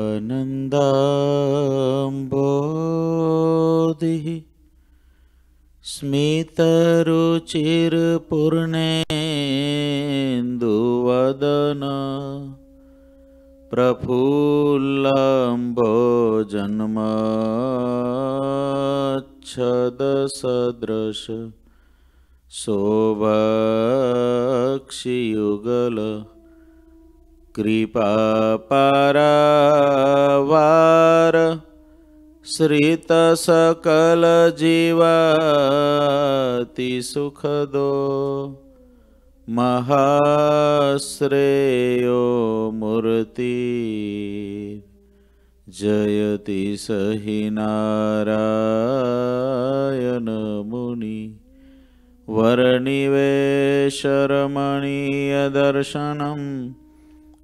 नन्दाम्भो स्मितरुचिरपूर्णेन्दुवदन प्रफुल्लाम्भो जन्मच्छदसदृश शोभक्षियुगल कृपापरावार श्रितसकलजीवातिसुखदो सुखदो महाश्रेयो मूर्ति जयति स हि नारायणमुनि वर्णिवेशरमणीयदर्शनम्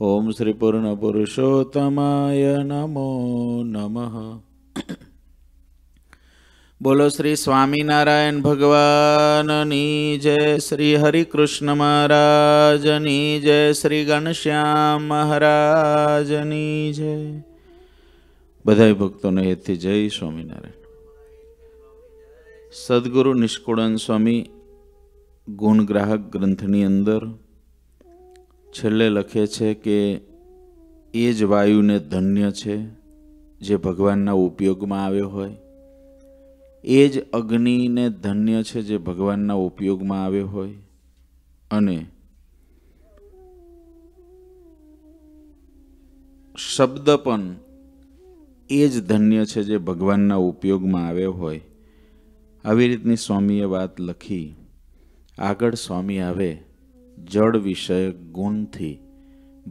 ઓમ શ્રી પૂર્ણ પુરુષોત્તમાય નમઃ બોલો શ્રી સ્વામિનારાયણ ભગવાનની જય શ્રી હરિકૃષ્ણ મહારાજની જય શ્રી ગણશ્યામ મહારાજની જય બધાય ભક્તોને હેતથી જય સ્વામિનારાયણ સદગુરુ નિષ્કુળન સ્વામી ગુણગ્રાહક ગ્રંથની અંદર છેલ્લે લખે છે કે એ જ વાયુને ધન્ય છે જે ભગવાનના ઉપયોગમાં આવ્યો હોય એ જ અગ્નિને ધન્ય છે જે ભગવાનના ઉપયોગમાં આવ્યો હોય અને શબ્દ પણ એ જ ધન્ય છે જે ભગવાનના ઉપયોગમાં આવ્યો હોય આવી રીતની સ્વામીએ વાત લખી આગળ સ્વામી આવે જળ વિષયક ગુણથી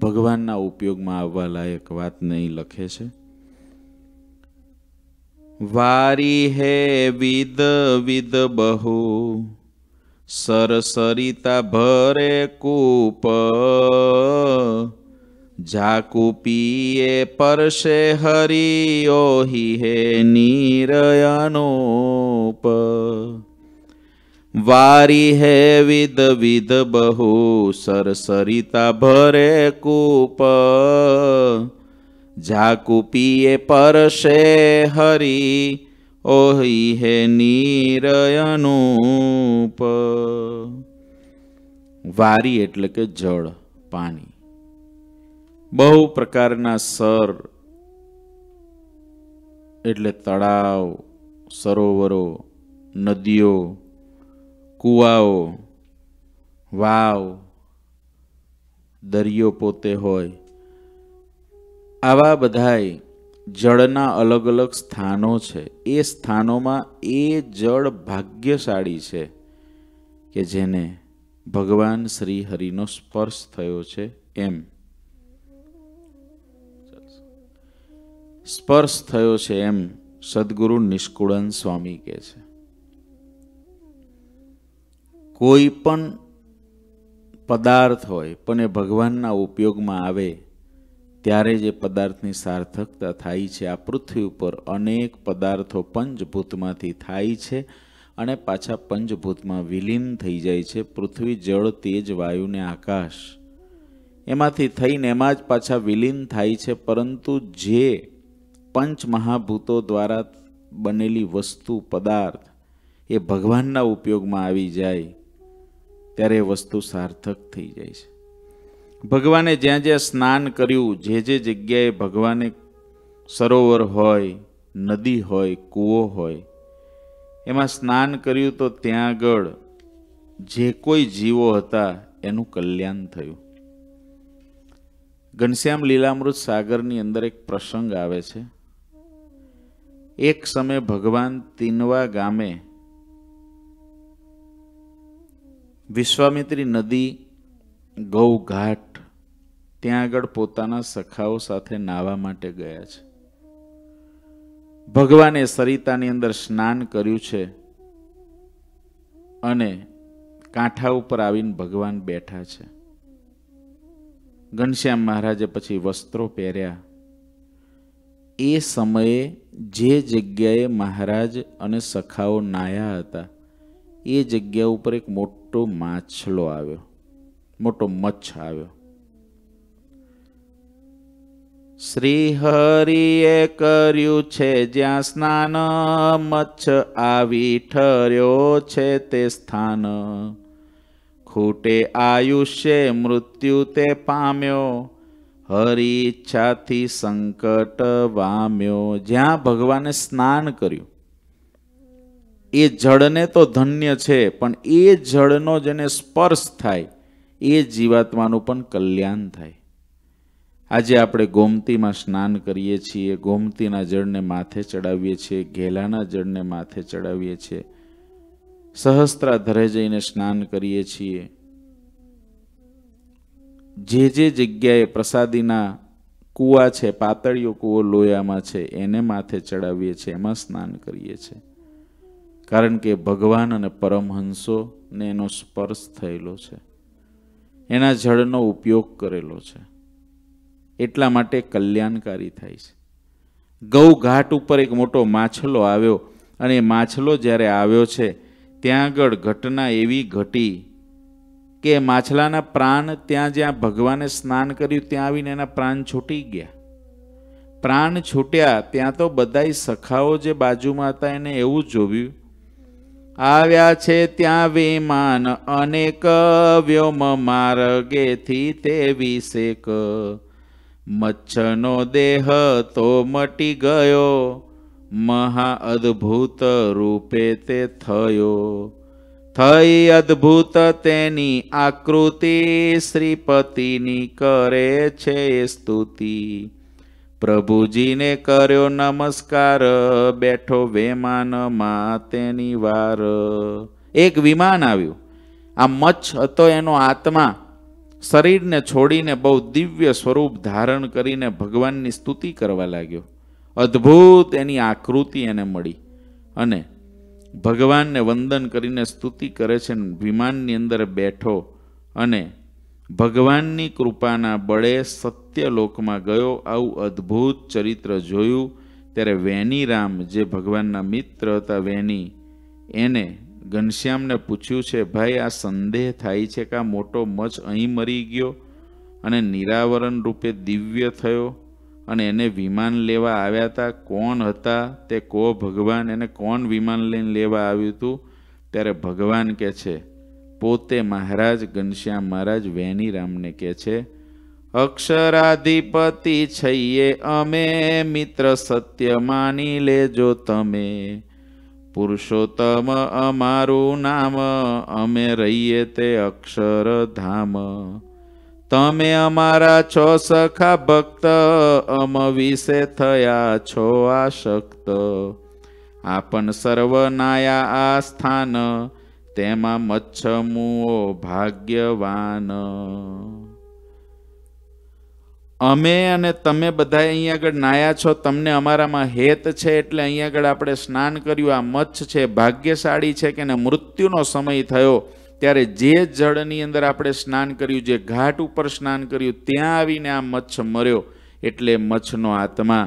ભગવાનના ઉપયોગમાં આવવા લાયક વાત નહીં લખે છે વારી હે વિદ વિદ બહુ સરસરિતા ભરે કૂપ ઝાકુપીએ પરશે હરિયો હે નિરયનોપ વારી હે વિદ વિદ બહુ સરસરિતા ભરે કૂપ ઝાકુપીએ પરશે હરી ઓહી હે નીરયનૂપ વારી એટલે કે જળ પાણી બહુ પ્રકારના સર એટલે તળાવ સરોવરો નદીઓ કૂવાઓ વાવ દરિયો પોતે હોય આવા બધાય જળના અલગ અલગ સ્થાનો છે એ સ્થાનોમાં એ જળ ભાગ્યશાળી છે કે જેને ભગવાન શ્રી હરિનો સ્પર્શ થયો છે એમ સ્પર્શ થયો છે એમ સદગુરુ નિષ્કુળન સ્વામી કહે છે કોઈ પણ પદાર્થ હોય પણ એ ભગવાનના ઉપયોગમાં આવે ત્યારે જે પદાર્થની સાર્થકતા થાય છે આ પૃથ્વી ઉપર અનેક પદાર્થો પંચભૂતમાંથી થાય છે અને પાછા પંચભૂતમાં વિલીન થઈ જાય છે પૃથ્વી જળ તેજ વાયુને આકાશ એમાંથી થઈને એમાં જ પાછા વિલીન થાય છે પરંતુ જે પંચમહાભૂતો દ્વારા બનેલી વસ્તુ પદાર્થ એ ભગવાનના ઉપયોગમાં આવી જાય ત્યારે એ વસ્તુ સાર્થક થઈ જાય છે ભગવાને જ્યાં જ્યાં સ્નાન કર્યું જે જે જગ્યાએ ભગવાને સરોવર હોય નદી હોય કૂવો હોય એમાં સ્નાન કર્યું તો ત્યાં આગળ જે કોઈ જીવો હતા એનું કલ્યાણ થયું ઘનશ્યામ લીલામૃત સાગરની અંદર એક પ્રસંગ આવે છે એક સમયે ભગવાન તિનવા ગામે વિશ્વામિત્રી નદી ગૌઘાટ ત્યાં આગળ પોતાના સખાઓ સાથે નાહવા માટે ગયા છે ભગવાને સરિતાની અંદર સ્નાન કર્યું છે અને કાંઠા ઉપર આવીને ભગવાન બેઠા છે ઘનશ્યામ મહારાજે પછી વસ્ત્રો પહેર્યા એ સમયે જે જગ્યાએ મહારાજ અને સખાઓ નાયા હતા એ જગ્યા ઉપર એક મોટો માછલો આવ્યો મોટો મચ્છ આવ્યો શ્રી હરિએ કર્યું છે જ્યાં સ્નાન મચ્છ આવી ઠર્યો છે તે સ્થાન ખૂટે આયુષ્ય મૃત્યુ તે પામ્યો હરી ઈચ્છાથી સંકટ વામ્યો જ્યાં ભગવાને સ્નાન કર્યું એ જળને તો ધન્ય છે પણ એ જળનો જેને સ્પર્શ થાય એ જીવાત્માનું પણ કલ્યાણ થાય આજે આપણે ગોમતીમાં સ્નાન કરીએ છીએ ગોમતીના જળને માથે ચડાવીએ છીએ ઘેલાના જળને માથે ચડાવીએ છીએ સહસ્ત્રાધરે જઈને સ્નાન કરીએ છીએ જે જે જગ્યાએ પ્રસાદીના કૂવા છે પાતળીઓ કૂવો લોયામાં છે એને માથે ચડાવીએ છીએ એમાં સ્નાન કરીએ છીએ કારણ કે ભગવાન અને પરમહંસોને એનો સ્પર્શ થયેલો છે એના જળનો ઉપયોગ કરેલો છે એટલા માટે કલ્યાણકારી થાય છે ગૌઘાટ ઉપર એક મોટો માછલો આવ્યો અને એ માછલો જ્યારે આવ્યો છે ત્યાં આગળ ઘટના એવી ઘટી કે માછલાના પ્રાણ ત્યાં જ્યાં ભગવાને સ્નાન કર્યું ત્યાં આવીને એના પ્રાણ છૂટી ગયા પ્રાણ છૂટ્યા ત્યાં તો બધાય સખાઓ જે બાજુમાં હતા એને એવું જોવ્યું આવ્યા છે ત્યાં વિમાન અનેક વ્યોમ માર્ગેથી તે વિશેક મચ્છનો દેહ તો મટી ગયો મહા અદ્ભુત રૂપે તે થયો થઈ અદ્ભુત તેની આકૃતિ શ્રીપતિની કરે છે સ્તુતિ પ્રભુજીને કર્યો નમસ્કાર બેઠો વેમાનમાં તેની વાર એક વિમાન આવ્યું આ મચ્છ હતો એનો આત્મા શરીરને છોડીને બહુ દિવ્ય સ્વરૂપ ધારણ કરીને ભગવાનની સ્તુતિ કરવા લાગ્યો અદ્ભુત એની આકૃતિ એને મળી અને ભગવાનને વંદન કરીને સ્તુતિ કરે છે વિમાનની અંદર બેઠો અને ભગવાનની કૃપાના બળે સત્યલોકમાં ગયો આવું અદ્ભુત ચરિત્ર જોયું ત્યારે વેનીરામ જે ભગવાનના મિત્ર હતા વેની એને ઘનશ્યામને પૂછ્યું છે ભાઈ આ સંદેહ થાય છે કે આ મોટો મચ અહીં મરી ગયો અને નિરાવરણ રૂપે દિવ્ય થયો અને એને વિમાન લેવા આવ્યા હતા કોણ હતા તે કો ભગવાન એને કોણ વિમાન લઈને લેવા આવ્યું હતું ત્યારે ભગવાન કહે છે પોતે મહારાજ ઘનશ્યામ મહારાજ વેનીરામને કહે છે અક્ષરાધિપતિ છઈએ અમે મિત્ર સત્ય માની લેજો તમે પુરુષોત્તમ અમારું નામ અમે રહીએ તે અક્ષરધામ તમે અમારા છો સખા ભક્ત અમ વિશે થયા છો આ શક્ત આપણ સર્વનાયા આ સ્થાન તેમાં મચ્છમુઓ ભાગ્યવાન અમે અને તમે બધા અહીંયા આગળ નાયા છો તમને અમારામાં હેત છે એટલે અહીંયા આગળ આપણે સ્નાન કર્યું આ મચ્છ છે ભાગ્યશાળી છે કે મૃત્યુનો સમય થયો ત્યારે જે જળની અંદર આપણે સ્નાન કર્યું જે ઘાટ ઉપર સ્નાન કર્યું ત્યાં આવીને આ મચ્છ મર્યો એટલે મચ્છનો આત્મા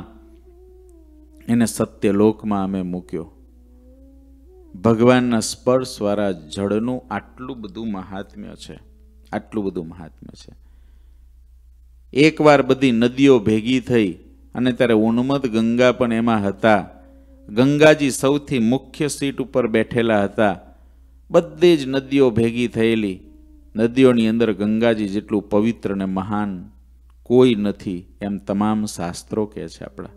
એને સત્યલોકમાં અમે મૂક્યો ભગવાનના સ્પર્શવાળા જળનું આટલું બધું મહાત્મ્ય છે આટલું બધું મહાત્મ્ય છે એકવાર બધી નદીઓ ભેગી થઈ અને ત્યારે ઉન્મદ ગંગા પણ એમાં હતા ગંગાજી સૌથી મુખ્ય સીટ ઉપર બેઠેલા હતા બધી જ નદીઓ ભેગી થયેલી નદીઓની અંદર ગંગાજી જેટલું પવિત્ર અને મહાન કોઈ નથી એમ તમામ શાસ્ત્રો કહે છે આપણા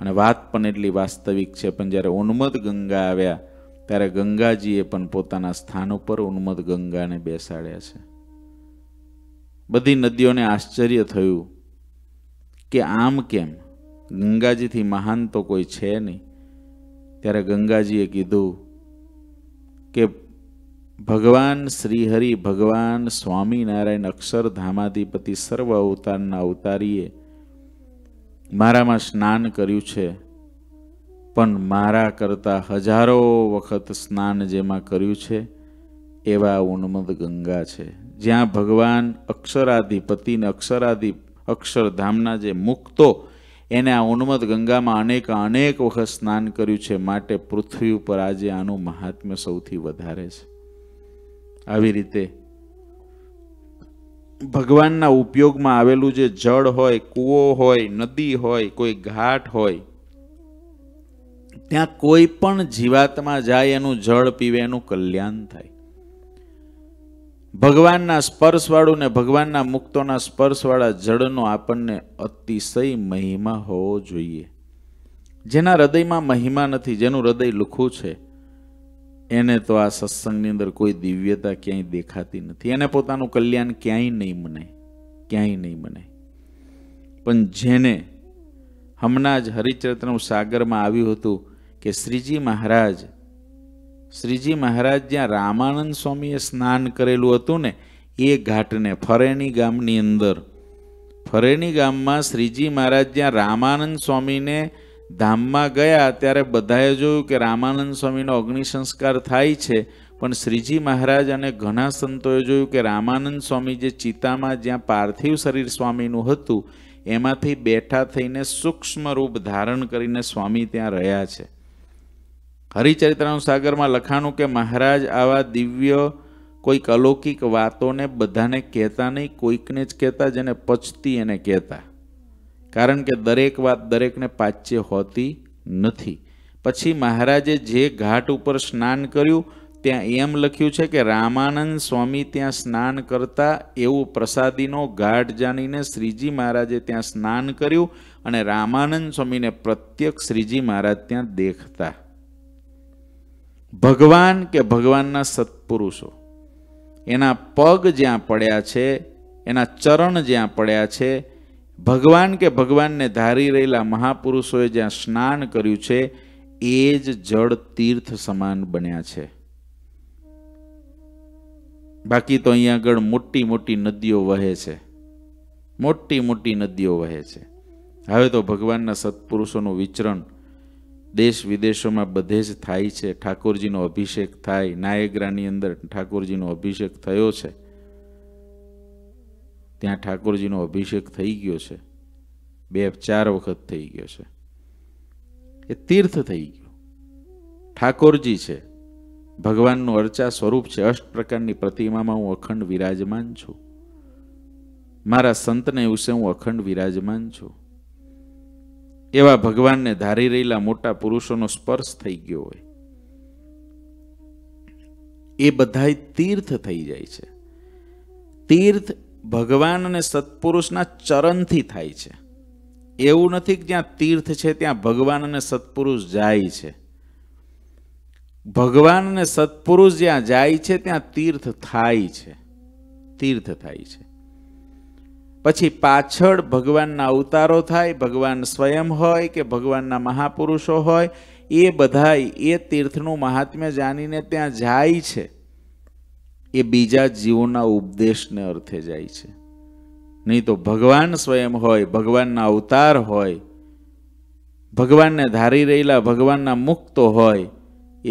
અને વાત પણ એટલી વાસ્તવિક છે પણ જ્યારે ઉન્મદ ગંગા આવ્યા ત્યારે ગંગાજીએ પણ પોતાના સ્થાન ઉપર ઉન્મદ ગંગાને બેસાડ્યા છે બધી નદીઓને આશ્ચર્ય થયું કે આમ કેમ ગંગાજીથી મહાન તો કોઈ છે નહીં ત્યારે ગંગાજીએ કીધું કે ભગવાન શ્રીહરિ ભગવાન સ્વામિનારાયણ અક્ષરધામાધિપતિ સર્વ અવતારના અવતારીએ મારામાં સ્નાન કર્યું છે પણ મારા કરતાં હજારો વખત સ્નાન જેમાં કર્યું છે એવા ઉન્મદ ગંગા છે જ્યાં ભગવાન અક્ષરાધિપતિને અક્ષરાધિ અક્ષરધામના જે મુક્તો એને આ ઉન્મદ ગંગામાં અનેક અનેક વખત સ્નાન કર્યું છે માટે પૃથ્વી ઉપર આજે આનું મહાત્મ્ય સૌથી વધારે છે આવી રીતે ભગવાનના ઉપયોગમાં આવેલું જે જળ હોય કૂવો હોય નદી હોય કોઈ ઘાટ હોય ત્યાં કોઈ પણ જીવાતમાં જાય એનું જળ પીવે એનું કલ્યાણ થાય ભગવાનના સ્પર્શવાળું ને ભગવાનના મુક્તોના સ્પર્શવાળા જળનો આપણને અતિશય મહિમા હોવો જોઈએ જેના હૃદયમાં મહિમા નથી જેનું હૃદય લુખું છે એને તો આ સત્સંગની અંદર કોઈ દિવ્યતા ક્યાંય દેખાતી નથી એને પોતાનું કલ્યાણ ક્યાંય નહીં મનાય ક્યાંય નહીં મનાય પણ જેને હમણાં જ હરિચરિત્રનું સાગરમાં આવ્યું હતું કે શ્રીજી મહારાજ શ્રીજી મહારાજ જ્યાં રામાનંદ સ્વામીએ સ્નાન કરેલું હતું ને એ ઘાટને ફરેણી ગામની અંદર ફરેણી ગામમાં શ્રીજી મહારાજ જ્યાં રામાનંદ સ્વામીને ધામમાં ગયા ત્યારે બધાએ જોયું કે રામાનંદ સ્વામીનો અગ્નિ સંસ્કાર થાય છે પણ શ્રીજી મહારાજ અને ઘણા સંતોએ જોયું કે રામાનંદ સ્વામી જે ચિતામાં જ્યાં પાર્થિવ શરીર સ્વામીનું હતું એમાંથી બેઠા થઈને સૂક્ષ્મ રૂપ ધારણ કરીને સ્વામી ત્યાં રહ્યા છે હરિચરિત્રાનું સાગરમાં લખાણું કે મહારાજ આવા દિવ્ય કોઈક અલૌકિક વાતોને બધાને કહેતા નહીં કોઈકને જ કહેતા જેને પચતી એને કહેતા કારણ કે દરેક વાત દરેકને પાચ્ય હોતી નથી પછી મહારાજે જે ઘાટ ઉપર સ્નાન કર્યું ત્યાં એમ લખ્યું છે કે રામાનંદ સ્વામી ત્યાં સ્નાન કરતા એવું પ્રસાદીનો ઘાટ જાણીને શ્રીજી મહારાજે ત્યાં સ્નાન કર્યું અને રામાનંદ સ્વામીને પ્રત્યક્ષ શ્રીજી મહારાજ ત્યાં દેખતા ભગવાન કે ભગવાનના સત્પુરુષો એના પગ જ્યાં પડ્યા છે એના ચરણ જ્યાં પડ્યા છે ભગવાન કે ભગવાનને ધારી રહેલા મહાપુરુષોએ જ્યાં સ્નાન કર્યું છે એ જ જળ તીર્થ સમાન બન્યા છે બાકી તો અહીંયા આગળ મોટી મોટી નદીઓ વહે છે મોટી મોટી નદીઓ વહે છે હવે તો ભગવાનના સત્પુરુષોનું વિચરણ દેશ વિદેશોમાં બધે જ થાય છે ઠાકોરજીનો અભિષેક થાય નાયગ્રાની અંદર ઠાકોરજીનો અભિષેક થયો છે ત્યાં ઠાકોરજીનો અભિષેક થઈ ગયો છે બે ચાર વખત થઈ ગયો છે એ તીર્થ થઈ ગયો ઠાકોરજી છે ભગવાનનું અર્ચા સ્વરૂપ છે અષ્ટ પ્રકારની પ્રતિમામાં હું અખંડ વિરાજમાન છું મારા સંતને વિશે હું અખંડ વિરાજમાન છું એવા ભગવાનને ધારી રહેલા મોટા પુરુષોનો સ્પર્શ થઈ ગયો હોય એ બધા તીર્થ થઈ જાય છે તીર્થ ભગવાન અને સત્પુરુષના ચરણથી થાય છે એવું નથી કે જ્યાં તીર્થ છે ત્યાં ભગવાન અને સત્પુરુષ જાય છે ભગવાન અને સત્પુરુષ જ્યાં જાય છે ત્યાં તીર્થ થાય છે તીર્થ થાય છે પછી પાછળ ભગવાનના અવતારો થાય ભગવાન સ્વયં હોય કે ભગવાનના મહાપુરુષો હોય એ બધાય એ તીર્થનું મહાત્મ્ય જાણીને ત્યાં જાય છે એ બીજા જીવોના ઉપદેશને અર્થે જાય છે નહીં તો ભગવાન સ્વયં હોય ભગવાનના અવતાર હોય ભગવાનને ધારી રહેલા ભગવાનના મુક્તો હોય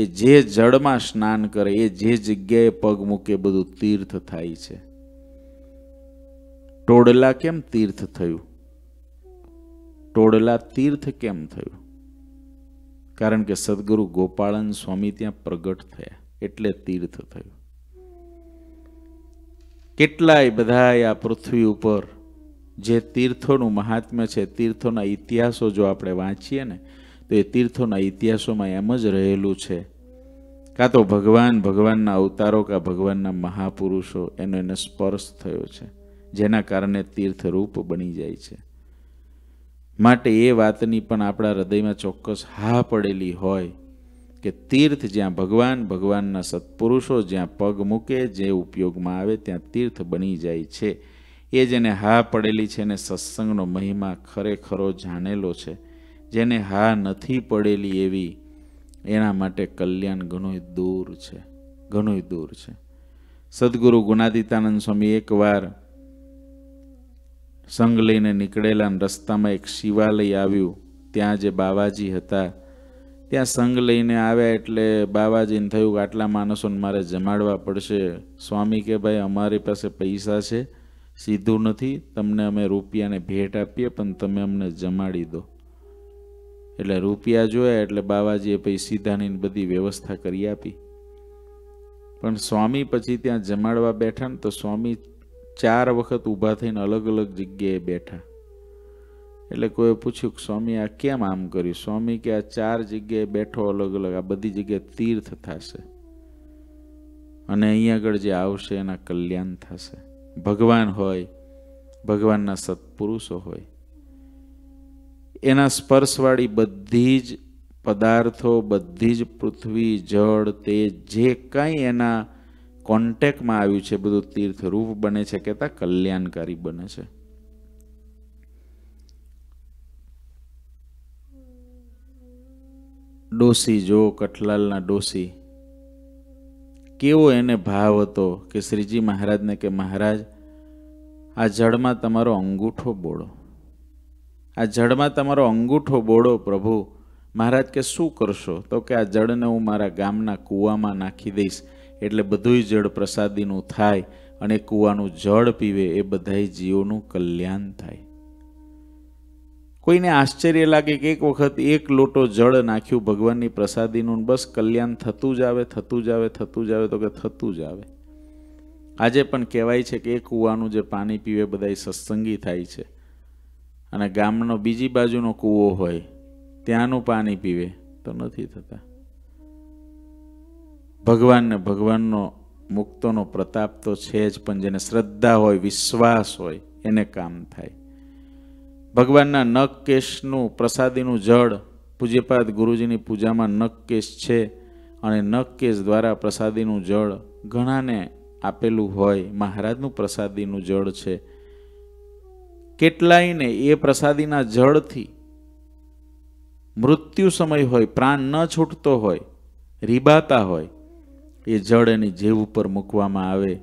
એ જે જળમાં સ્નાન કરે એ જે જગ્યાએ પગ મૂકે બધું તીર્થ થાય છે ટોડલા કેમ તીર્થ થયું ટોડલા તીર્થ કેમ થયું કારણ કે સદગુરુ ગોપાળન સ્વામી ત્યાં પ્રગટ થયા એટલે તીર્થ થયું કેટલાય બધાય આ પૃથ્વી ઉપર જે તીર્થોનું મહાત્મ્ય છે તીર્થોના ઇતિહાસો જો આપણે વાંચીએ ને તો એ તીર્થોના ઇતિહાસોમાં એમ જ રહેલું છે કાં તો ભગવાન ભગવાનના અવતારો કાં ભગવાનના મહાપુરુષો એનો એને સ્પર્શ થયો છે જેના કારણે તીર્થરૂપ બની જાય છે માટે એ વાતની પણ આપણા હૃદયમાં ચોક્કસ હા પડેલી હોય કે તીર્થ જ્યાં ભગવાન ભગવાનના સત્પુરુષો જ્યાં પગ મૂકે જે ઉપયોગમાં આવે ત્યાં તીર્થ બની જાય છે એ જેને હા પડેલી છે એને સત્સંગનો મહિમા ખરેખરો જાણેલો છે જેને હા નથી પડેલી એવી એના માટે કલ્યાણ ઘણું દૂર છે ઘણું દૂર છે સદગુરુ ગુણાદિતાનંદ સ્વામી એકવાર સંગ લઈને નીકળેલા રસ્તામાં એક શિવાલય આવ્યું ત્યાં જે બાવાજી હતા ત્યાં સંઘ લઈને આવ્યા એટલે બાબાજીને થયું કે આટલા માણસોને મારે જમાડવા પડશે સ્વામી કે ભાઈ અમારી પાસે પૈસા છે સીધું નથી તમને અમે રૂપિયાને ભેટ આપીએ પણ તમે અમને જમાડી દો એટલે રૂપિયા જોયા એટલે બાબાજીએ પછી સીધાની બધી વ્યવસ્થા કરી આપી પણ સ્વામી પછી ત્યાં જમાડવા બેઠા ને તો સ્વામી ચાર વખત ઊભા થઈને અલગ અલગ જગ્યાએ બેઠા એટલે કોઈ પૂછ્યું કે સ્વામી આ કેમ આમ કર્યું સ્વામી કે આ ચાર જગ્યાએ બેઠો અલગ અલગ આ બધી જગ્યાએ તીર્થ થશે અને અહીંયા આગળ જે આવશે એના કલ્યાણ થશે ભગવાન હોય ભગવાનના સત્પુરુષો હોય એના સ્પર્શવાળી બધી જ પદાર્થો બધી જ પૃથ્વી જળ તે જે કંઈ એના કોન્ટેકમાં આવ્યું છે બધું તીર્થરૂપ બને છે કહેતા કલ્યાણકારી બને છે ડોસી જો કઠલાલના ડોસી કેવો એને ભાવ હતો કે શ્રીજી મહારાજને કે મહારાજ આ જળમાં તમારો અંગૂઠો બોળો આ જળમાં તમારો અંગૂઠો બોળો પ્રભુ મહારાજ કે શું કરશો તો કે આ જળને હું મારા ગામના કૂવામાં નાખી દઈશ એટલે બધુંય જળ પ્રસાદીનું થાય અને કૂવાનું જળ પીવે એ બધાય જીવોનું કલ્યાણ થાય કોઈને આશ્ચર્ય લાગે કે એક વખત એક લોટો જળ નાખ્યું ભગવાનની પ્રસાદીનું બસ કલ્યાણ થતું જ આવે થતું જ આવે થતું જ આવે તો કે થતું જ આવે આજે પણ કહેવાય છે કે એ કૂવાનું જે પાણી પીવે બધા સત્સંગી થાય છે અને ગામનો બીજી બાજુનો કૂવો હોય ત્યાંનું પાણી પીવે તો નથી થતા ભગવાનને ભગવાનનો મુક્તોનો પ્રતાપ તો છે જ પણ જેને શ્રદ્ધા હોય વિશ્વાસ હોય એને કામ થાય ભગવાનના નખ કેશનું પ્રસાદીનું જળ પૂજ્યપાદ ગુરુજીની પૂજામાં નખ કેશ છે અને નખ કેશ દ્વારા પ્રસાદીનું જળ ઘણાને આપેલું હોય મહારાજનું પ્રસાદીનું જળ છે કેટલાયને એ પ્રસાદીના જળથી મૃત્યુ સમય હોય પ્રાણ ન છૂટતો હોય રીબાતા હોય એ જળ એની જેવ ઉપર મૂકવામાં આવે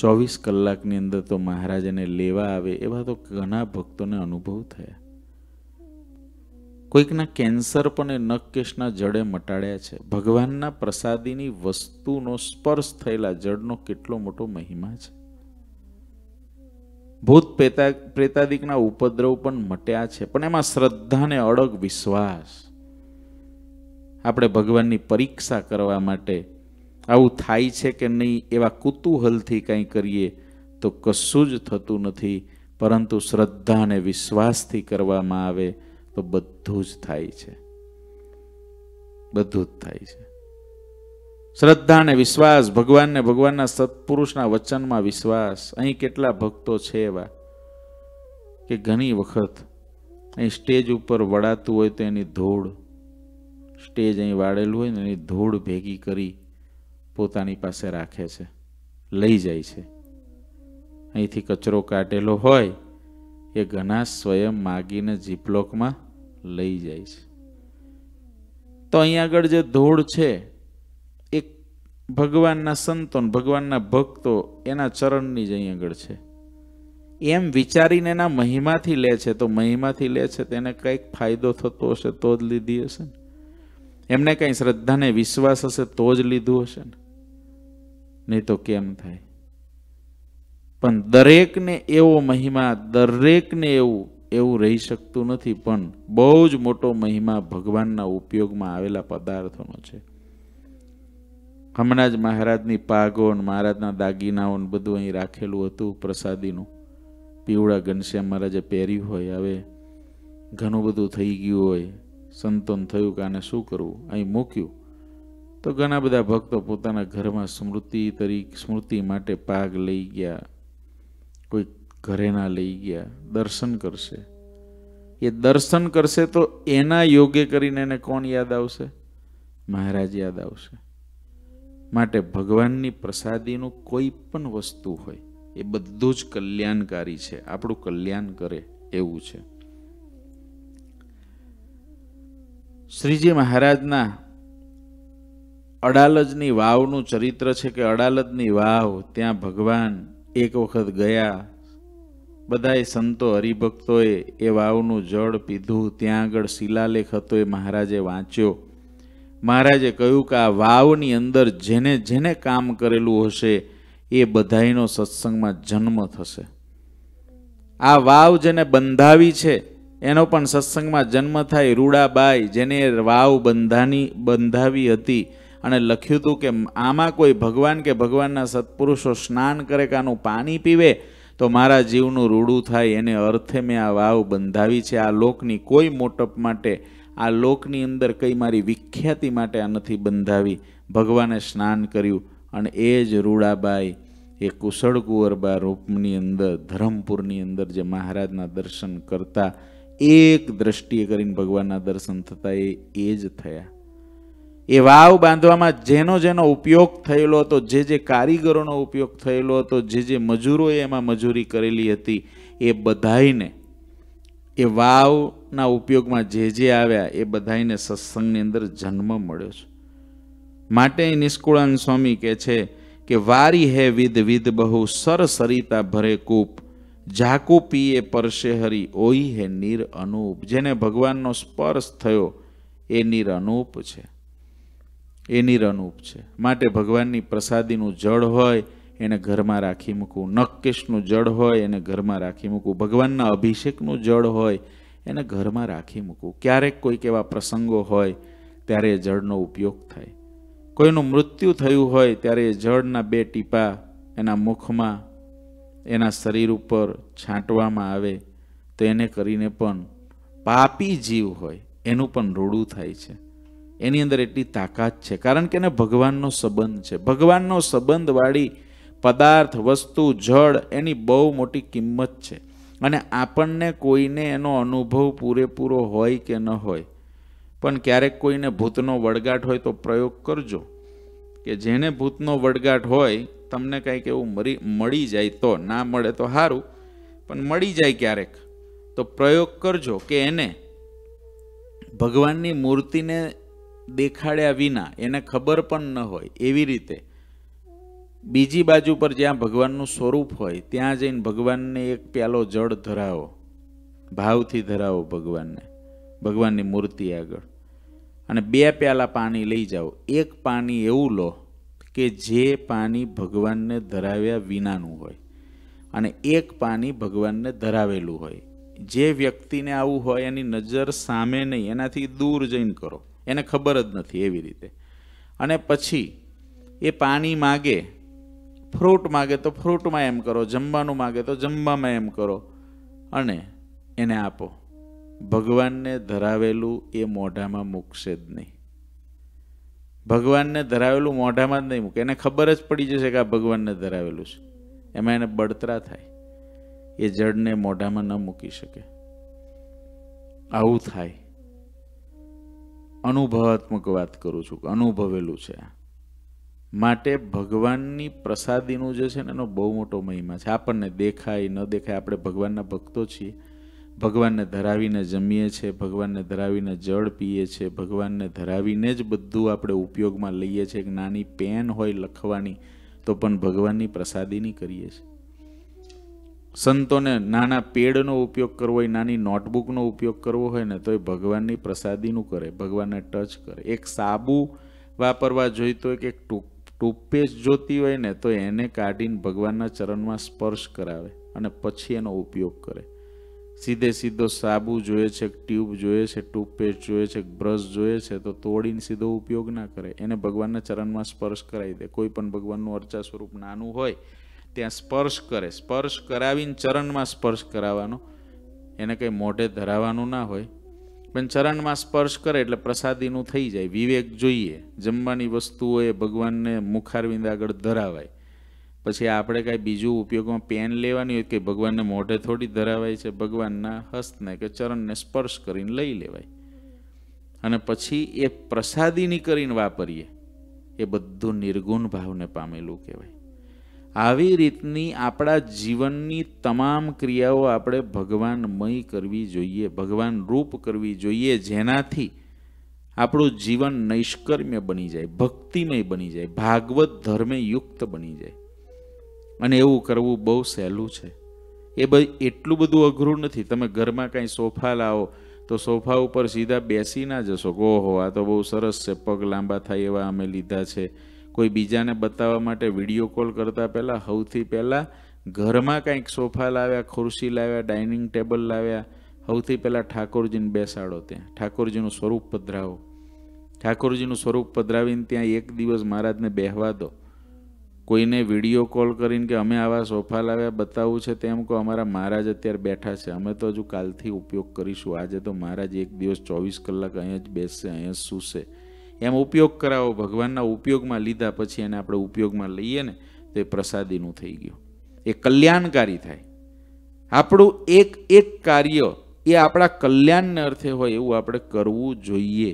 ચોવીસ કલાકની અંદર તો મહારાજાને લેવા આવે એવા તો ઘણા ભક્તોને અનુભવ થયા કોઈકના કેન્સર પણ એ નખકેશના જડે મટાડ્યા છે ભગવાનના પ્રસાદીની વસ્તુનો સ્પર્શ થયેલા જડનો કેટલો મોટો મહિમા છે ભૂત પ્રેતા પ્રેતાદિકના ઉપદ્રવ પણ મટ્યા છે પણ એમાં શ્રદ્ધાને અડગ વિશ્વાસ આપણે ભગવાનની પરીક્ષા કરવા માટે આવું થાય છે કે નહીં એવા કુતૂહલથી કંઈ કરીએ તો કશું જ થતું નથી પરંતુ શ્રદ્ધા અને વિશ્વાસથી કરવામાં આવે તો બધું જ થાય છે બધું જ થાય છે શ્રદ્ધા અને વિશ્વાસ ભગવાનને ભગવાનના સત્પુરુષના વચનમાં વિશ્વાસ અહીં કેટલા ભક્તો છે એવા કે ઘણી વખત અહીં સ્ટેજ ઉપર વળાતું હોય તો એની ધૂળ સ્ટેજ અહીં વાળેલું હોય ને એની ધૂળ ભેગી કરી પોતાની પાસે રાખે છે લઈ જાય છે અહીંથી કચરો કાઢેલો હોય એ ઘણા સ્વયં માગીને જીપલોકમાં લઈ જાય છે તો અહીં આગળ જે ધોળ છે એ ભગવાનના સંતો ભગવાનના ભક્તો એના ચરણની જ અહીં આગળ છે એમ વિચારીને એના મહિમાથી લે છે તો મહિમાથી લે છે તેને કંઈક ફાયદો થતો હશે તો જ લીધી હશે ને એમને કંઈ શ્રદ્ધાને વિશ્વાસ હશે તો જ લીધું હશે ને નહીં તો કેમ થાય પણ દરેકને એવો મહિમા દરેકને એવું એવું રહી શકતું નથી પણ બહુ જ મોટો મહિમા ભગવાનના ઉપયોગમાં આવેલા પદાર્થોનો છે હમણાં જ મહારાજની પાઘો મહારાજના દાગીનાઓ બધું અહીં રાખેલું હતું પ્રસાદીનું પીવડા ઘનશ્યામ મહારાજે પહેર્યું હોય હવે ઘણું બધું થઈ ગયું હોય સંતોન થયું કે આને શું કરવું અહીં મૂક્યું તો ઘણા બધા ભક્તો પોતાના ઘરમાં સ્મૃતિ તરીકે સ્મૃતિ માટે પાગ લઈ ગયા કોઈ ઘરેના લઈ ગયા દર્શન કરશે એ દર્શન કરશે તો એના યોગે કરીને એને કોણ યાદ આવશે મહારાજ યાદ આવશે માટે ભગવાનની પ્રસાદીનું કોઈ પણ વસ્તુ હોય એ બધું જ કલ્યાણકારી છે આપણું કલ્યાણ કરે એવું છે શ્રીજી મહારાજના અડાલજની વાવનું ચરિત્ર છે કે અડાલજની વાવ ત્યાં ભગવાન એક વખત ગયા બધાએ સંતો હરિભક્તોએ એ વાવનું જળ પીધું ત્યાં આગળ શિલાલેખ હતો એ મહારાજે વાંચ્યો મહારાજે કહ્યું કે આ વાવની અંદર જેને જેને કામ કરેલું હશે એ બધાઈનો સત્સંગમાં જન્મ થશે આ વાવ જેને બંધાવી છે એનો પણ સત્સંગમાં જન્મ થાય રૂડાબાઈ જેને વાવ બંધાની બંધાવી હતી અને લખ્યું હતું કે આમાં કોઈ ભગવાન કે ભગવાનના સત્પુરુષો સ્નાન કરે કે આનું પાણી પીવે તો મારા જીવનું રૂડું થાય એને અર્થે મેં આ વાવ બંધાવી છે આ લોકની કોઈ મોટપ માટે આ લોકની અંદર કંઈ મારી વિખ્યાતિ માટે આ નથી બંધાવી ભગવાને સ્નાન કર્યું અને એ જ રૂડાબાઈ એ કુશળ કુંવરબા રૂપની અંદર ધરમપુરની અંદર જે મહારાજના દર્શન કરતા એક દ્રષ્ટિએ કરીને ભગવાનના દર્શન થતા એ એ જ થયા એ વાવ બાંધવામાં જેનો જેનો ઉપયોગ થયેલો હતો જે જે કારીગરોનો ઉપયોગ થયેલો હતો જે જે મજૂરોએ એમાં મજૂરી કરેલી હતી એ બધાઈને એ વાવના ઉપયોગમાં જે જે આવ્યા એ બધાઈને સત્સંગની અંદર જન્મ મળ્યો છે માટે નિષ્કુળાન સ્વામી કહે છે કે વારી હે વિધ વિધ બહુ સર સરિતા ભરે કૂપ ઝાકુ પીએ પરશે હરી ઓઈ હે નિર અનૂપ જેને ભગવાનનો સ્પર્શ થયો એ નીર અનૂપ છે એ નિરનુપ છે માટે ભગવાનની પ્રસાદીનું જળ હોય એને ઘરમાં રાખી મૂકવું નક્કેશનું જળ હોય એને ઘરમાં રાખી મૂકવું ભગવાનના અભિષેકનું જળ હોય એને ઘરમાં રાખી મૂકવું ક્યારેક કોઈક એવા પ્રસંગો હોય ત્યારે એ જળનો ઉપયોગ થાય કોઈનું મૃત્યુ થયું હોય ત્યારે એ જળના બે ટીપા એના મુખમાં એના શરીર ઉપર છાંટવામાં આવે તો એને કરીને પણ પાપી જીવ હોય એનું પણ રૂડું થાય છે એની અંદર એટલી તાકાત છે કારણ કે એને ભગવાનનો સંબંધ છે ભગવાનનો સંબંધવાળી પદાર્થ વસ્તુ જળ એની બહુ મોટી કિંમત છે અને આપણને કોઈને એનો અનુભવ પૂરેપૂરો હોય કે ન હોય પણ ક્યારેક કોઈને ભૂતનો વડગાટ હોય તો પ્રયોગ કરજો કે જેને ભૂતનો વડગાટ હોય તમને કંઈક એવું મરી મળી જાય તો ના મળે તો સારું પણ મળી જાય ક્યારેક તો પ્રયોગ કરજો કે એને ભગવાનની મૂર્તિને દેખાડ્યા વિના એને ખબર પણ ન હોય એવી રીતે બીજી બાજુ પર જ્યાં ભગવાનનું સ્વરૂપ હોય ત્યાં જઈને ભગવાનને એક પ્યાલો જળ ધરાવો ભાવથી ધરાવો ભગવાનને ભગવાનની મૂર્તિ આગળ અને બે પ્યાલા પાણી લઈ જાઓ એક પાણી એવું લો કે જે પાણી ભગવાનને ધરાવ્યા વિનાનું હોય અને એક પાણી ભગવાનને ધરાવેલું હોય જે વ્યક્તિને આવું હોય એની નજર સામે નહીં એનાથી દૂર જઈને કરો એને ખબર જ નથી એવી રીતે અને પછી એ પાણી માગે ફ્રૂટ માગે તો ફ્રૂટમાં એમ કરો જમવાનું માગે તો જમવામાં એમ કરો અને એને આપો ભગવાનને ધરાવેલું એ મોઢામાં મૂકશે જ નહીં ભગવાનને ધરાવેલું મોઢામાં જ નહીં મૂકે એને ખબર જ પડી જશે કે આ ભગવાનને ધરાવેલું છે એમાં એને બળતરા થાય એ જળને મોઢામાં ન મૂકી શકે આવું થાય અનુભવાત્મક વાત કરું છું અનુભવેલું છે માટે ભગવાનની પ્રસાદીનું જે છે ને એનો બહુ મોટો મહિમા છે આપણને દેખાય ન દેખાય આપણે ભગવાનના ભક્તો છીએ ભગવાનને ધરાવીને જમીએ છીએ ભગવાનને ધરાવીને જળ પીએ છીએ ભગવાનને ધરાવીને જ બધું આપણે ઉપયોગમાં લઈએ છીએ નાની પેન હોય લખવાની તો પણ ભગવાનની પ્રસાદીની કરીએ છીએ સંતોને નાના પેડનો ઉપયોગ કરવો હોય નાની નોટબુકનો ઉપયોગ કરવો હોય ને તો એ ભગવાનની પ્રસાદીનું કરે ભગવાનને ટચ કરે એક સાબુ વાપરવા જોઈતો હોય કે એક ટૂથપેસ્ટ જોતી હોય ને તો એને કાઢીને ભગવાનના ચરણમાં સ્પર્શ કરાવે અને પછી એનો ઉપયોગ કરે સીધે સીધો સાબુ જોઈએ છે ટ્યુબ જોઈએ છે ટૂથપેસ્ટ જોઈએ છે બ્રશ જોઈએ છે તો તોડીને સીધો ઉપયોગ ના કરે એને ભગવાનના ચરણમાં સ્પર્શ કરાવી દે કોઈ પણ ભગવાનનું અર્ચા સ્વરૂપ નાનું હોય ત્યાં સ્પર્શ કરે સ્પર્શ કરાવીને ચરણમાં સ્પર્શ કરાવવાનો એને કંઈ મોઢે ધરાવવાનું ના હોય પણ ચરણમાં સ્પર્શ કરે એટલે પ્રસાદીનું થઈ જાય વિવેક જોઈએ જમવાની વસ્તુઓ એ ભગવાનને મુખારવિંદ આગળ ધરાવાય પછી આપણે કાંઈ બીજું ઉપયોગમાં પેન લેવાની હોય કે ભગવાનને મોઢે થોડી ધરાવાય છે ભગવાનના હસ્તને કે ચરણને સ્પર્શ કરીને લઈ લેવાય અને પછી એ પ્રસાદીની કરીને વાપરીએ એ બધું નિર્ગુણ ભાવને પામેલું કહેવાય આવી રીતની આપણા જીવનની તમામ ક્રિયાઓ આપણે ભગવાનમય કરવી જોઈએ ભગવાન રૂપ કરવી જોઈએ જેનાથી આપણું જીવન નૈષ્કર્મ્ય બની જાય ભક્તિમય બની જાય ભાગવત ધર્મે યુક્ત બની જાય અને એવું કરવું બહુ સહેલું છે એ એટલું બધું અઘરું નથી તમે ઘરમાં કાંઈ સોફા લાવો તો સોફા ઉપર સીધા બેસી ના જશો ઓહો આ તો બહુ સરસ છે પગ લાંબા થાય એવા અમે લીધા છે કોઈ બીજાને બતાવવા માટે વિડીયો કોલ કરતાં પહેલાં સૌથી પહેલાં ઘરમાં કંઈક સોફા લાવ્યા ખુરશી લાવ્યા ડાઇનિંગ ટેબલ લાવ્યા સૌથી પહેલાં ઠાકોરજીને બેસાડો ત્યાં ઠાકોરજીનું સ્વરૂપ પધરાવો ઠાકોરજીનું સ્વરૂપ પધરાવીને ત્યાં એક દિવસ મહારાજને બેહવા દો કોઈને વિડીયો કોલ કરીને કે અમે આવા સોફા લાવ્યા બતાવવું છે તેમ કહો અમારા મહારાજ અત્યારે બેઠા છે અમે તો હજુ કાલથી ઉપયોગ કરીશું આજે તો મહારાજ એક દિવસ ચોવીસ કલાક અહીંયા જ બેસશે અહીંયા જ સૂશે એમ ઉપયોગ કરાવો ભગવાનના ઉપયોગમાં લીધા પછી એને આપણે ઉપયોગમાં લઈએ ને તો એ પ્રસાદીનું થઈ ગયું એ કલ્યાણકારી થાય આપણું એક એક કાર્ય એ આપણા કલ્યાણને અર્થે હોય એવું આપણે કરવું જોઈએ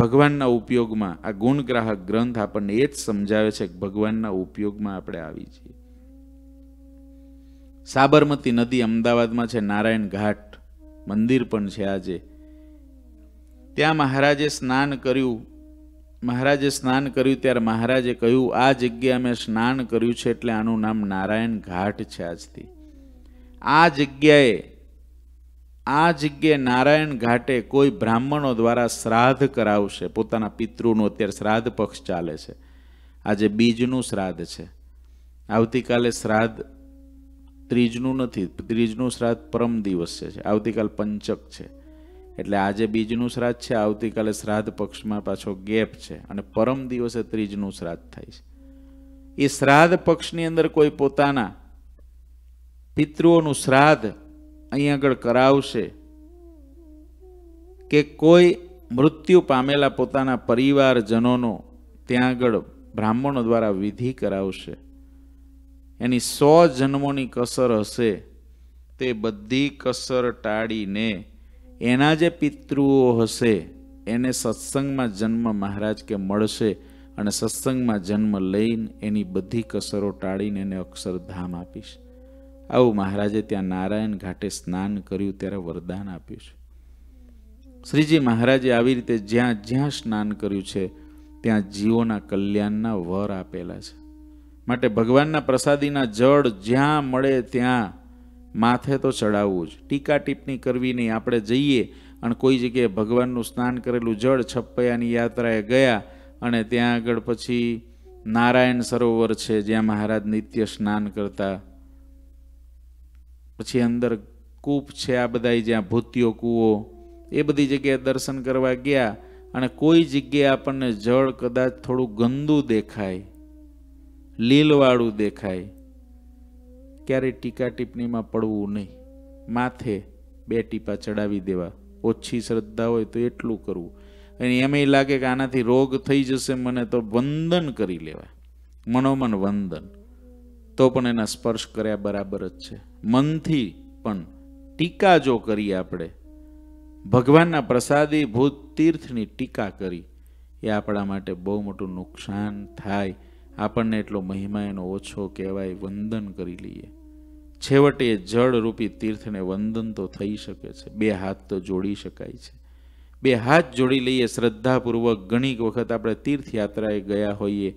ભગવાનના ઉપયોગમાં આ ગુણગ્રાહક ગ્રંથ આપણને એ જ સમજાવે છે કે ભગવાનના ઉપયોગમાં આપણે આવી છીએ સાબરમતી નદી અમદાવાદમાં છે નારાયણ ઘાટ મંદિર પણ છે આજે ત્યાં મહારાજે સ્નાન કર્યું મહારાજે સ્નાન કર્યું ત્યારે મહારાજે કહ્યું આ જગ્યા મેં સ્નાન કર્યું છે એટલે આનું નામ નારાયણ ઘાટ છે આજથી આ જગ્યાએ આ જગ્યાએ નારાયણ ઘાટે કોઈ બ્રાહ્મણો દ્વારા શ્રાદ્ધ કરાવશે પોતાના પિતૃનું અત્યારે શ્રાદ્ધ પક્ષ ચાલે છે આજે બીજનું શ્રાદ્ધ છે આવતીકાલે શ્રાદ્ધ ત્રીજનું નથી ત્રીજનું શ્રાદ્ધ પરમ દિવસ છે આવતીકાલ પંચક છે એટલે આજે બીજનું શ્રાદ્ધ છે આવતીકાલે શ્રાદ્ધ પક્ષમાં પાછો ગેપ છે અને પરમ દિવસે ત્રીજનું શ્રાદ્ધ થાય છે એ શ્રાદ્ધ પક્ષની અંદર કોઈ પોતાના પિતૃઓનું શ્રાદ્ધ અહીં આગળ કરાવશે કે કોઈ મૃત્યુ પામેલા પોતાના પરિવારજનોનો ત્યાં આગળ બ્રાહ્મણો દ્વારા વિધિ કરાવશે એની સો જન્મોની કસર હશે તે બધી કસર ટાળીને એના જે પિતૃઓ હશે એને સત્સંગમાં જન્મ મહારાજ કે મળશે અને સત્સંગમાં જન્મ લઈને એની બધી કસરો ટાળીને એને અક્ષરધામ આપીશ આવું મહારાજે ત્યાં નારાયણ ઘાટે સ્નાન કર્યું ત્યારે વરદાન આપ્યું છે શ્રીજી મહારાજે આવી રીતે જ્યાં જ્યાં સ્નાન કર્યું છે ત્યાં જીવોના કલ્યાણના વર આપેલા છે માટે ભગવાનના પ્રસાદીના જળ જ્યાં મળે ત્યાં માથે તો ચડાવવું જ ટીકા ટીપણી કરવી નહીં આપણે જઈએ અને કોઈ જગ્યાએ ભગવાનનું સ્નાન કરેલું જળ છપ્પૈયાની યાત્રાએ ગયા અને ત્યાં આગળ પછી નારાયણ સરોવર છે જ્યાં મહારાજ નિત્ય સ્નાન કરતા પછી અંદર કૂપ છે આ બધા જ્યાં ભૂતિયો કૂવો એ બધી જગ્યાએ દર્શન કરવા ગયા અને કોઈ જગ્યાએ આપણને જળ કદાચ થોડું ગંદુ દેખાય લીલવાળું દેખાય ક્યારેય ટીકા ટિપ્પણીમાં પડવું નહીં માથે બે ટીપા ચડાવી દેવા ઓછી શ્રદ્ધા હોય તો એટલું કરવું અને એમ લાગે કે આનાથી રોગ થઈ જશે મને તો વંદન કરી લેવા મનોમન વંદન તો પણ એના સ્પર્શ કર્યા બરાબર જ છે મનથી પણ ટીકા જો કરીએ આપણે ભગવાનના પ્રસાદી ભૂત તીર્થની ટીકા કરી એ આપણા માટે બહુ મોટું નુકસાન થાય આપણને એટલો મહિમા એનો ઓછો કહેવાય વંદન કરી લઈએ છેવટે એ જળરૂપી તીર્થને વંદન તો થઈ શકે છે બે હાથ તો જોડી શકાય છે બે હાથ જોડી લઈએ શ્રદ્ધાપૂર્વક ઘણીક વખત આપણે તીર્થયાત્રાએ ગયા હોઈએ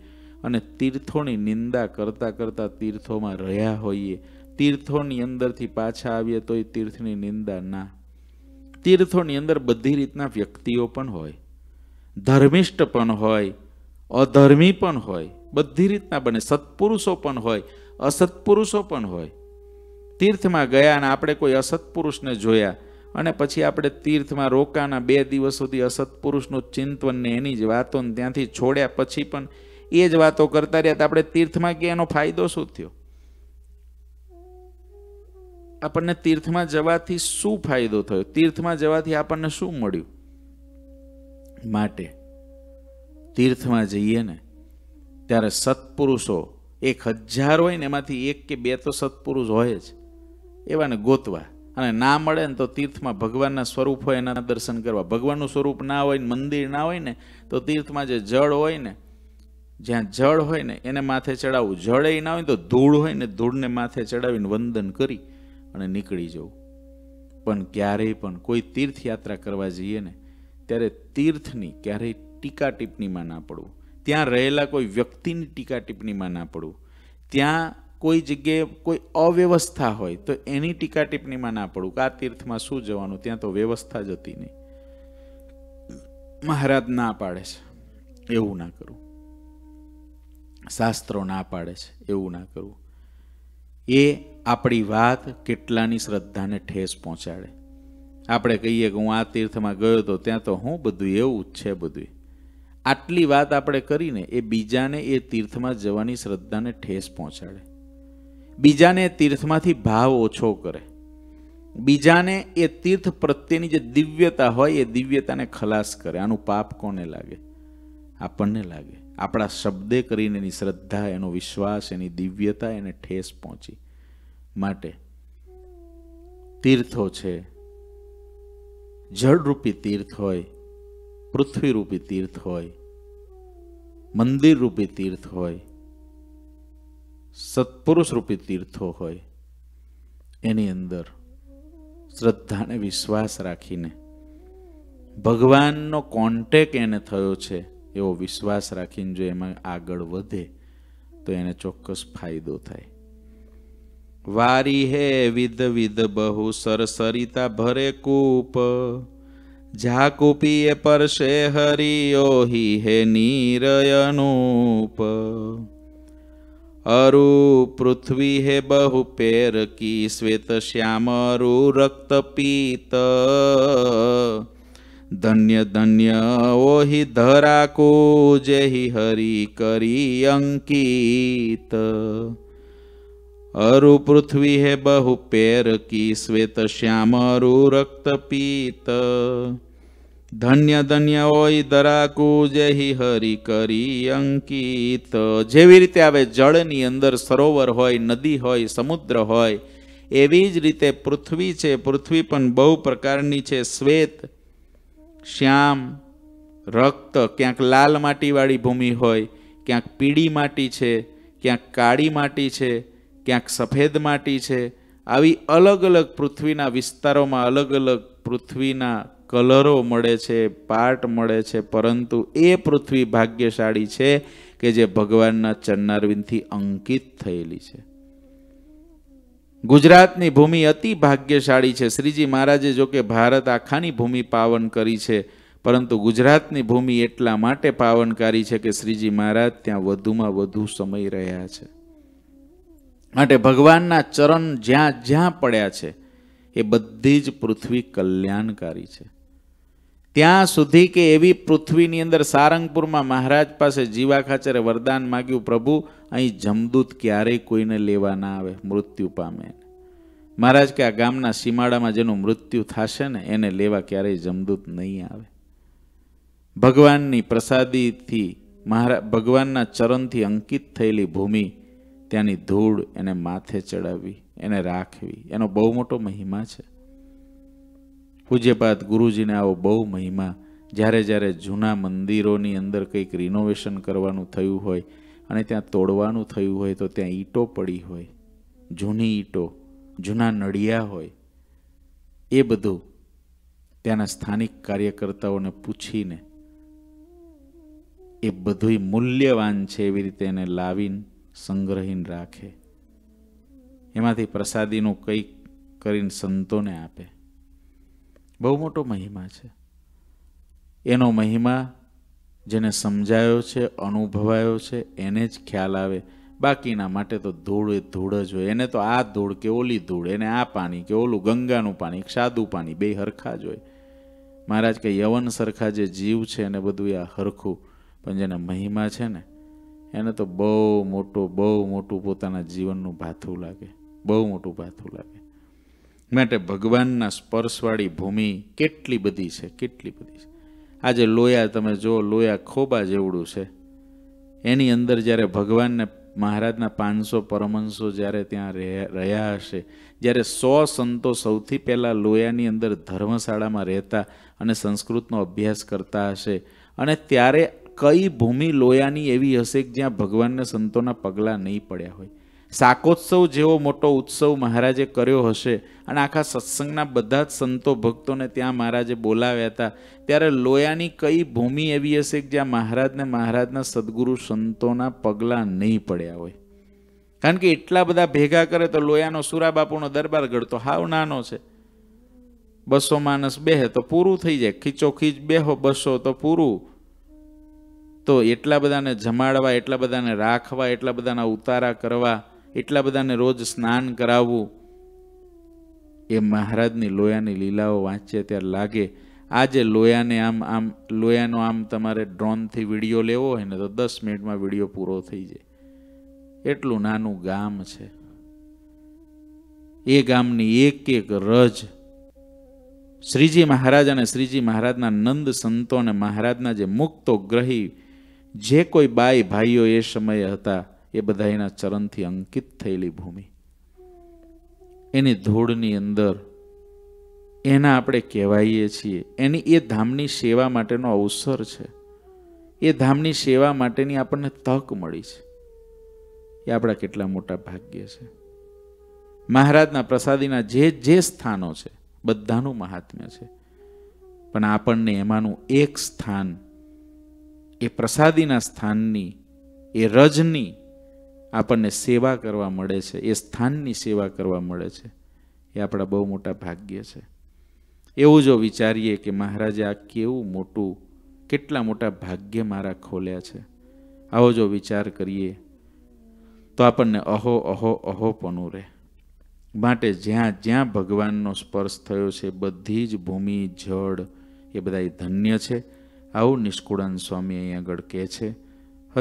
અને તીર્થોની નિંદા કરતાં કરતાં તીર્થોમાં રહ્યા હોઈએ તીર્થોની અંદરથી પાછા આવીએ તો એ તીર્થની નિંદા ના તીર્થોની અંદર બધી રીતના વ્યક્તિઓ પણ હોય ધર્મિષ્ઠ પણ હોય અધર્મી પણ હોય બધી રીતના બને સત્પુરુષો પણ હોય અસત્પુરુષો પણ હોય તીર્થમાં ગયા અને આપણે કોઈ અસત્પુરુષને જોયા અને પછી આપણે તીર્થમાં રોકાના બે દિવસ સુધી અસત્પુરુષનું ચિંતન ને એની જ વાતોને ત્યાંથી છોડ્યા પછી પણ એ જ વાતો કરતા રહ્યા તો આપણે તીર્થમાં કે એનો ફાયદો શું થયો આપણને તીર્થમાં જવાથી શું ફાયદો થયો તીર્થમાં જવાથી આપણને શું મળ્યું માટે તીર્થમાં જઈએ ને ત્યારે સત્પુરુષો એક હજાર હોય ને એમાંથી એક કે બે તો સત્પુરુષ હોય જ એવાને ગોતવા અને ના મળે ને તો તીર્થમાં ભગવાનના સ્વરૂપ હોય એના દર્શન કરવા ભગવાનનું સ્વરૂપ ના હોય ને મંદિર ના હોય ને તો તીર્થમાં જે જળ હોય ને જ્યાં જળ હોય ને એને માથે ચડાવવું જળ ના હોય તો ધૂળ હોય ને ધૂળને માથે ચડાવીને વંદન કરી અને નીકળી જવું પણ ક્યારેય પણ કોઈ તીર્થયાત્રા કરવા જઈએ ને ત્યારે તીર્થની ક્યારેય ટીકા ટિપ્પણીમાં ના પડવું ત્યાં રહેલા કોઈ વ્યક્તિની ટીકા ટિપ્પણીમાં ના પડવું ત્યાં કોઈ જગ્યાએ કોઈ અવ્યવસ્થા હોય તો એની ટીકા ટિપ્પણીમાં ના પડવું કે આ તીર્થમાં શું જવાનું ત્યાં તો વ્યવસ્થા જ હતી નહીં મહારાજ ના પાડે છે એવું ના કરવું શાસ્ત્રો ના પાડે છે એવું ના કરવું એ આપણી વાત કેટલાની શ્રદ્ધાને ઠેસ પહોંચાડે આપણે કહીએ કે હું આ તીર્થમાં ગયો તો ત્યાં તો હું બધું એવું જ છે બધું આટલી વાત આપણે કરીને એ બીજાને એ તીર્થમાં જવાની શ્રદ્ધાને ઠેસ પહોંચાડે બીજાને તીર્થમાંથી ભાવ ઓછો કરે બીજાને એ તીર્થ પ્રત્યેની જે દિવ્યતા હોય એ દિવ્યતાને ખલાસ કરે આનું પાપ કોને લાગે આપણને લાગે આપણા શબ્દે કરીને એની શ્રદ્ધા એનો વિશ્વાસ એની દિવ્યતા એને ઠેસ પહોંચી માટે તીર્થો છે જળરૂપી તીર્થ હોય પૃથ્વીરૂપી તીર્થ હોય મંદિરરૂપી તીર્થ હોય સત્પુરુષરૂપી તીર્થો હોય એની અંદર શ્રદ્ધાને વિશ્વાસ રાખીને ભગવાનનો કોન્ટેક એને થયો છે એવો વિશ્વાસ રાખીને જો એમાં આગળ વધે તો એને ચોક્કસ ફાયદો થાય વારી હે વિધ વિધ બહુ સરસરિતા ભરે કૂપ ઝાકુપીએ પરશે હરિયોહી હે નીરયનૂપ અરુ પૃથ્વી હે બહુ પેર કી શ્વેત શ્યામરુ રક્ત પીત ધન્ય ધન્ય ઓહી ધરાકો જેહી હરી કરી અંકિત અરુ પૃથ્વી હે બહુ પેર કી શ્વેત શ્યામરુ રક્ત પીત ધન્ય ધન્ય હોય દરાકુ જેહી હરી કરી અંકિત જેવી રીતે આવે જળની અંદર સરોવર હોય નદી હોય સમુદ્ર હોય એવી જ રીતે પૃથ્વી છે પૃથ્વી પણ બહુ પ્રકારની છે શ્વેત શ્યામ રક્ત ક્યાંક લાલ માટીવાળી ભૂમિ હોય ક્યાંક પીળી માટી છે ક્યાંક કાળી માટી છે ક્યાંક સફેદ માટી છે આવી અલગ અલગ પૃથ્વીના વિસ્તારોમાં અલગ અલગ પૃથ્વીના કલરો મળે છે પાર્ટ મળે છે પરંતુ એ પૃથ્વી ભાગ્યશાળી છે કે જે ભગવાનના ચરનારવિંદથી અંકિત થયેલી છે ગુજરાતની ભૂમિ અતિ ભાગ્યશાળી છે શ્રીજી મહારાજે જો કે ભારત આખાની ભૂમિ પાવન કરી છે પરંતુ ગુજરાતની ભૂમિ એટલા માટે પાવનકારી છે કે શ્રીજી મહારાજ ત્યાં વધુમાં વધુ સમય રહ્યા છે માટે ભગવાનના ચરણ જ્યાં જ્યાં પડ્યા છે એ બધી જ પૃથ્વી કલ્યાણકારી છે ત્યાં સુધી કે એવી પૃથ્વીની અંદર સારંગપુરમાં મહારાજ પાસે જીવા ખાચરે વરદાન માગ્યું પ્રભુ અહીં જમદૂત ક્યારેય કોઈને લેવા ના આવે મૃત્યુ પામે મહારાજ કે આ ગામના સીમાડામાં જેનું મૃત્યુ થશે ને એને લેવા ક્યારેય જમદૂત નહીં આવે ભગવાનની પ્રસાદીથી મહારા ભગવાનના ચરણથી અંકિત થયેલી ભૂમિ ત્યાંની ધૂળ એને માથે ચડાવી એને રાખવી એનો બહુ મોટો મહિમા છે પૂજ્યપાત ગુરુજીને આવો બહુ મહિમા જ્યારે જ્યારે જૂના મંદિરોની અંદર કંઈક રિનોવેશન કરવાનું થયું હોય અને ત્યાં તોડવાનું થયું હોય તો ત્યાં ઈંટો પડી હોય જૂની ઈંટો જૂના નડિયા હોય એ બધું ત્યાંના સ્થાનિક કાર્યકર્તાઓને પૂછીને એ બધુંય મૂલ્યવાન છે એવી રીતે એને લાવીને સંગ્રહીને રાખે એમાંથી પ્રસાદીનું કંઈક કરીને સંતોને આપે બહુ મોટો મહિમા છે એનો મહિમા જેને સમજાયો છે અનુભવાયો છે એને જ ખ્યાલ આવે બાકીના માટે તો ધૂળ એ ધૂળ જ હોય એને તો આ ધૂળ કે ઓલી ધૂળ એને આ પાણી કે ઓલું ગંગાનું પાણી સાદું પાણી બે હરખા જ હોય મહારાજ કે યવન સરખા જે જીવ છે એને બધું આ હરખું પણ જેને મહિમા છે ને એને તો બહુ મોટું બહુ મોટું પોતાના જીવનનું ભાથું લાગે બહુ મોટું પાથું લાગે માટે ભગવાનના સ્પર્શવાળી ભૂમિ કેટલી બધી છે કેટલી બધી છે આજે લોયા તમે જો લોયા ખોબા જેવડું છે એની અંદર જ્યારે ભગવાનને મહારાજના પાંચસો પરમહંસો જ્યારે ત્યાં રહ્યા હશે જ્યારે સો સંતો સૌથી પહેલાં લોયાની અંદર ધર્મશાળામાં રહેતા અને સંસ્કૃતનો અભ્યાસ કરતા હશે અને ત્યારે કઈ ભૂમિ લોયાની એવી હશે કે જ્યાં ભગવાનને સંતોના પગલાં નહીં પડ્યા હોય શાકોત્સવ જેવો મોટો ઉત્સવ મહારાજે કર્યો હશે અને આખા સત્સંગના બધા જ સંતો ભક્તોને ત્યાં મહારાજે બોલાવ્યા હતા ત્યારે લોયાની કઈ ભૂમિ એવી હશે કે જ્યાં મહારાજને મહારાજના સદગુરુ સંતોના પગલાં નહીં પડ્યા હોય કારણ કે એટલા બધા ભેગા કરે તો લોયાનો સુરાબાપુનો દરબારગઢ તો હાવ નાનો છે બસો માણસ બેહે તો પૂરું થઈ જાય ખીચો ખીચ બેહો બસો તો પૂરું તો એટલા બધાને જમાડવા એટલા બધાને રાખવા એટલા બધાના ઉતારા કરવા એટલા બધાને રોજ સ્નાન કરાવવું એ મહારાજની લોયાની લીલાઓ વાંચે ત્યારે લાગે આજે લોયાને આમ આમ લોયાનો આમ તમારે ડ્રોનથી વિડીયો લેવો હોય ને તો દસ મિનિટમાં વિડીયો પૂરો થઈ જાય એટલું નાનું ગામ છે એ ગામની એક એક રજ શ્રીજી મહારાજ અને શ્રીજી મહારાજના નંદ સંતો અને મહારાજના જે મુક્તો ગ્રહી જે કોઈ બાઈ ભાઈઓ એ સમયે હતા એ બધા એના ચરણથી અંકિત થયેલી ભૂમિ એની ધૂળની અંદર એના આપણે કહેવાઈએ છીએ એની એ ધામની સેવા માટેનો અવસર છે એ ધામની સેવા માટેની આપણને તક મળી છે એ આપણા કેટલા મોટા ભાગ્ય છે મહારાજના પ્રસાદીના જે જે સ્થાનો છે બધાનું મહાત્મ્ય છે પણ આપણને એમાંનું એક સ્થાન એ પ્રસાદીના સ્થાનની એ રજની આપણને સેવા કરવા મળે છે એ સ્થાનની સેવા કરવા મળે છે એ આપણા બહુ મોટા ભાગ્ય છે એવું જો વિચારીએ કે મહારાજે આ કેવું મોટું કેટલા મોટા ભાગ્ય મારા ખોલ્યા છે આવો જો વિચાર કરીએ તો આપણને અહો અહો અહોપણું રહે માટે જ્યાં જ્યાં ભગવાનનો સ્પર્શ થયો છે બધી જ ભૂમિ જળ એ બધા ધન્ય છે આવું નિષ્કુળાન સ્વામી અહીં આગળ કહે છે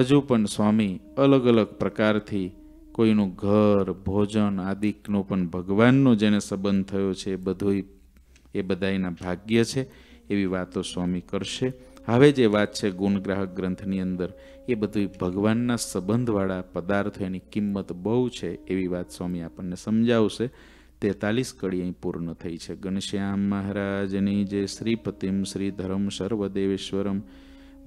હજુ પણ સ્વામી અલગ અલગ પ્રકારથી કોઈનું ઘર ભોજન આદિકનો પણ ભગવાનનો જેને સંબંધ થયો છે એ બધું એ બધાના ભાગ્ય છે એવી વાતો સ્વામી કરશે હવે જે વાત છે ગુણગ્રાહક ગ્રંથની અંદર એ બધું ભગવાનના સંબંધવાળા પદાર્થો એની કિંમત બહુ છે એવી વાત સ્વામી આપણને સમજાવશે તેતાલીસ કડી અહીં પૂર્ણ થઈ છે ગણશ્યામ મહારાજની જે શ્રીપતિમ શ્રી ધરમ સર્વદેવેશ્વરમ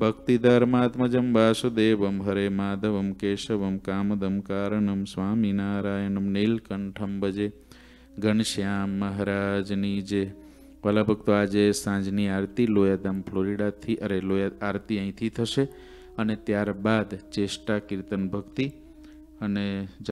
भक्तिधर्मात्मजं वासुदेवं हरे माधवं केशवं कामदं कारणं स्वामिनारायणं नीलकंठम भजे ઘનશ્યામ મહારાજની જે ભલા ભક્તો આજે સાંજની આરતી લોયાધામ ફ્લોરિડાથી અરે લોયા આરતી અહીંથી થશે અને ત્યારબાદ ચેષ્ટા કીર્તન ભક્તિ અને